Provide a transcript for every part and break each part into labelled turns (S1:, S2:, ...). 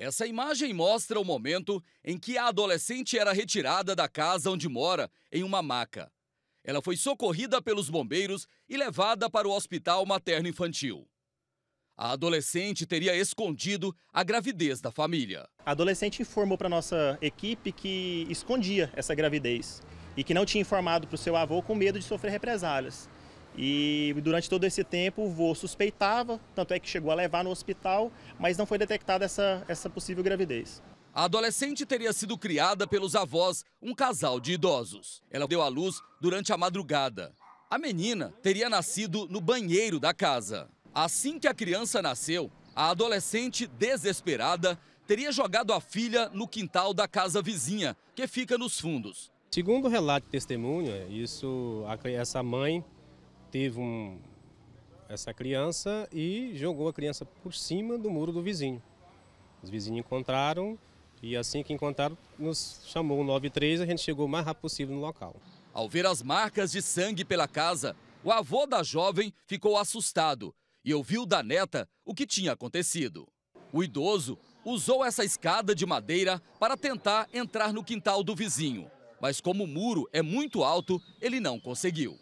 S1: Essa imagem mostra o momento em que a adolescente era retirada da casa onde mora em uma maca. Ela foi socorrida pelos bombeiros e levada para o hospital materno-infantil. A adolescente teria escondido a gravidez da família.
S2: A adolescente informou para nossa equipe que escondia essa gravidez e que não tinha informado para o seu avô com medo de sofrer represálias. E durante todo esse tempo o vô suspeitava, tanto é que chegou a levar no hospital, mas não foi detectada essa, essa possível gravidez.
S1: A adolescente teria sido criada pelos avós, um casal de idosos. Ela deu à luz durante a madrugada. A menina teria nascido no banheiro da casa. Assim que a criança nasceu, a adolescente, desesperada, teria jogado a filha no quintal da casa vizinha, que fica nos fundos.
S2: Segundo o relato de testemunha, é, isso, essa mãe teve um, essa criança e jogou a criança por cima do muro do vizinho.
S1: Os vizinhos encontraram e assim que encontraram, nos chamou o 93 e a gente chegou o mais rápido possível no local. Ao ver as marcas de sangue pela casa, o avô da jovem ficou assustado e ouviu da neta o que tinha acontecido. O idoso usou essa escada de madeira para tentar entrar no quintal do vizinho, mas como o muro é muito alto, ele não conseguiu.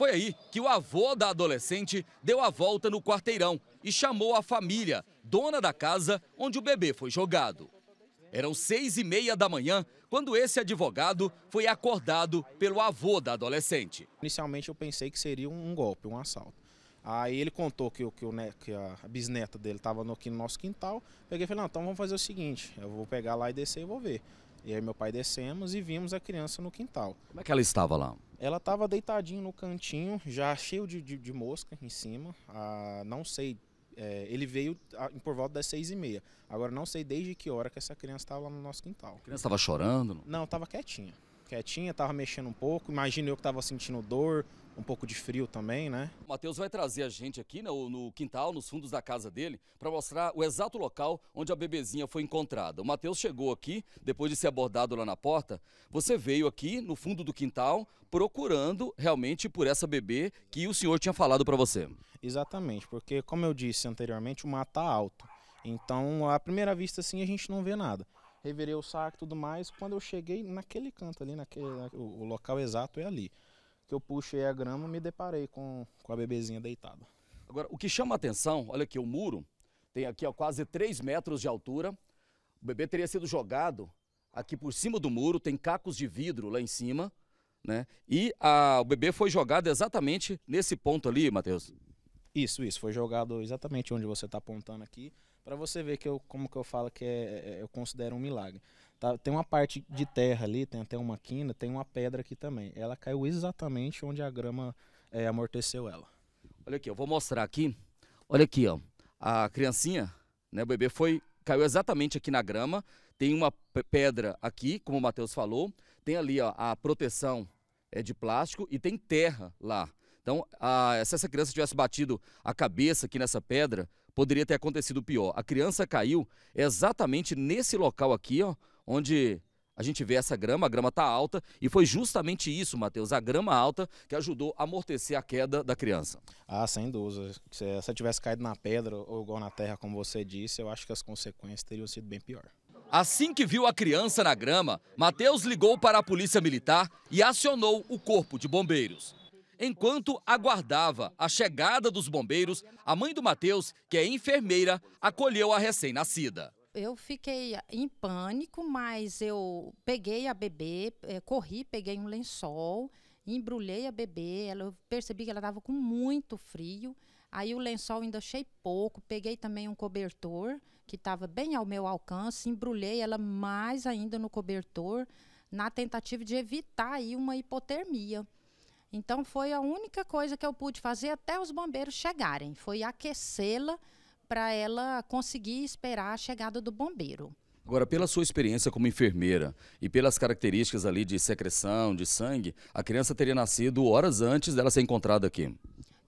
S1: Foi aí que o avô da adolescente deu a volta no quarteirão e chamou a família, dona da casa onde o bebê foi jogado. Eram seis e meia da manhã quando esse advogado foi acordado pelo avô da adolescente. Inicialmente eu pensei que seria um golpe, um assalto.
S2: Aí ele contou que, que, o, né, que a bisneta dele estava aqui no, nosso quintal. Peguei e falei, não, então vamos fazer o seguinte, eu vou pegar lá e descer e vou ver. E aí meu pai descemos e vimos a criança no quintal. Como é que ela estava lá? Ela estava deitadinha no cantinho, já cheio de, de, de mosca em cima. Ah, não sei, é, ele veio ah, por volta das seis e meia. Agora não sei desde que hora que essa criança estava no nosso quintal. A criança estava chorando? Não, estava quietinha quietinha, tava mexendo um pouco. Imagino eu que tava sentindo dor, um pouco de frio também, né?
S1: O Matheus vai trazer a gente aqui no, né, no quintal, nos fundos da casa dele, para mostrar o exato local onde a bebezinha foi encontrada. O Matheus chegou aqui, depois de ser abordado lá na porta. Você veio aqui no fundo do quintal procurando realmente por essa bebê que o senhor tinha falado para você.
S2: Exatamente, porque como eu disse anteriormente, o mato tá alto. Então, à primeira vista, assim, a gente não vê nada revirei o saco e tudo mais. Quando eu cheguei naquele canto ali, naquele, naquele, o local exato é ali. Que eu puxei a grama me deparei com, com a bebezinha
S1: deitada. Agora, o que chama a atenção, olha aqui, o muro tem aqui ó, quase 3 metros de altura. O bebê teria sido jogado aqui por cima do muro, tem cacos de vidro lá em cima, né? E a, o bebê foi jogado exatamente nesse ponto ali, Matheus.
S2: Isso, isso, foi jogado exatamente onde você está apontando aqui para você ver que eu, como que eu falo que é, é, eu considero um milagre. Tá, tem uma parte de terra ali, tem até uma quina, tem uma pedra aqui também. Ela caiu exatamente onde a grama é, amorteceu ela.
S1: Olha aqui, eu vou mostrar aqui. Olha aqui, ó. A criancinha, né, o bebê foi caiu exatamente aqui na grama. Tem uma pedra aqui, como o Matheus falou. Tem ali ó, a proteção é de plástico e tem terra lá. Então, a, se essa criança tivesse batido a cabeça aqui nessa pedra, poderia ter acontecido pior. A criança caiu exatamente nesse local aqui, ó, onde a gente vê essa grama, a grama está alta, e foi justamente isso, Matheus, a grama alta que ajudou a amortecer a queda da criança. Ah,
S2: sem dúvida. Se ela eh, tivesse caído na pedra ou igual na terra, como você disse, eu acho que as consequências
S1: teriam sido bem pior. Assim que viu a criança na grama, Matheus ligou para a polícia militar e acionou o corpo de bombeiros. Enquanto aguardava a chegada dos bombeiros, a mãe do Matheus, que é enfermeira, acolheu a recém-nascida.
S3: Eu fiquei em pânico, mas eu peguei a bebê, eh, corri, peguei um lençol, embrulhei a bebê. Ela, eu percebi que ela estava com muito frio. Aí o lençol ainda achei pouco, peguei também um cobertor que estava bem ao meu alcance, embrulhei ela mais ainda no cobertor, na tentativa de evitar aí uma hipotermia. Então foi a única coisa que eu pude fazer até os bombeiros chegarem, foi aquecê-la para ela conseguir esperar a chegada do bombeiro.
S1: Agora, pela sua experiência como enfermeira e pelas características ali de secreção, de sangue, a criança teria nascido horas antes dela ser encontrada aqui.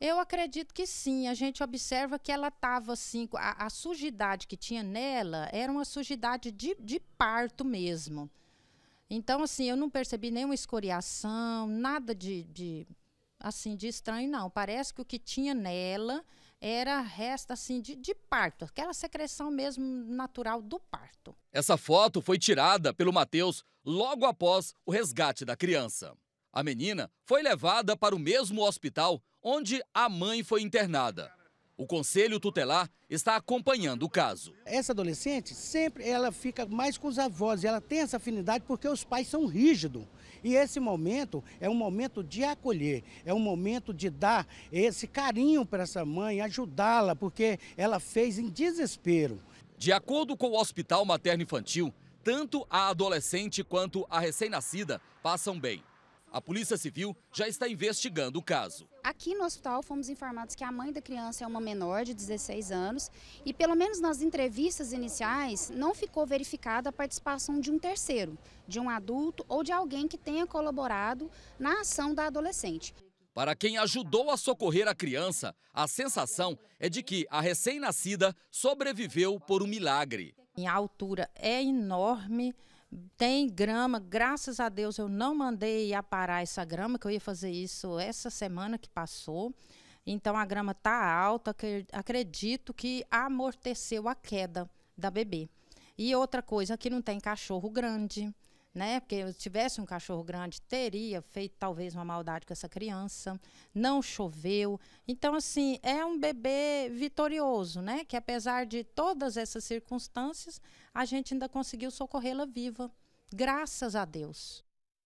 S3: Eu acredito que sim. A gente observa que ela estava assim, a, a sujidade que tinha nela era uma sujidade de, de parto mesmo. Então, assim, eu não percebi nenhuma escoriação, nada de, de assim, de estranho, não. Parece que o que tinha nela era resta, assim, de, de, parto, aquela secreção mesmo natural
S1: do parto. Essa foto foi tirada pelo Matheus logo após o resgate da criança. A menina foi levada para o mesmo hospital onde a mãe foi internada. O conselho tutelar está acompanhando o caso. Essa adolescente
S2: sempre ela fica mais com os avós, e ela tem essa afinidade porque os pais são rígidos. E esse momento é um momento de acolher, é um momento de dar esse carinho para essa mãe, ajudá-la, porque ela fez em desespero.
S1: De acordo com o Hospital Materno Infantil, tanto a adolescente quanto a recém-nascida passam bem. A Polícia Civil já está investigando o caso.
S3: Aqui no hospital fomos informados que a mãe da criança é uma menor de 16 anos e, pelo menos nas entrevistas iniciais, não ficou verificada a participação de um terceiro, de um adulto ou de alguém que tenha colaborado na ação da adolescente.
S1: Para quem ajudou a socorrer a criança, a sensação é de que a recém-nascida sobreviveu por um milagre.
S3: A altura é enorme, tem grama, graças a Deus eu não mandei aparar essa grama, que eu ia fazer isso essa semana que passou. Então a grama está alta, acredito que amorteceu a queda da bebê. E outra coisa, aqui não tem cachorro grande né? Porque se tivesse um cachorro grande, teria feito talvez uma maldade com essa criança. Não choveu. Então, assim, é um bebê vitorioso, né? Que apesar de todas essas circunstâncias, a gente ainda conseguiu socorrê-la viva. Graças a Deus.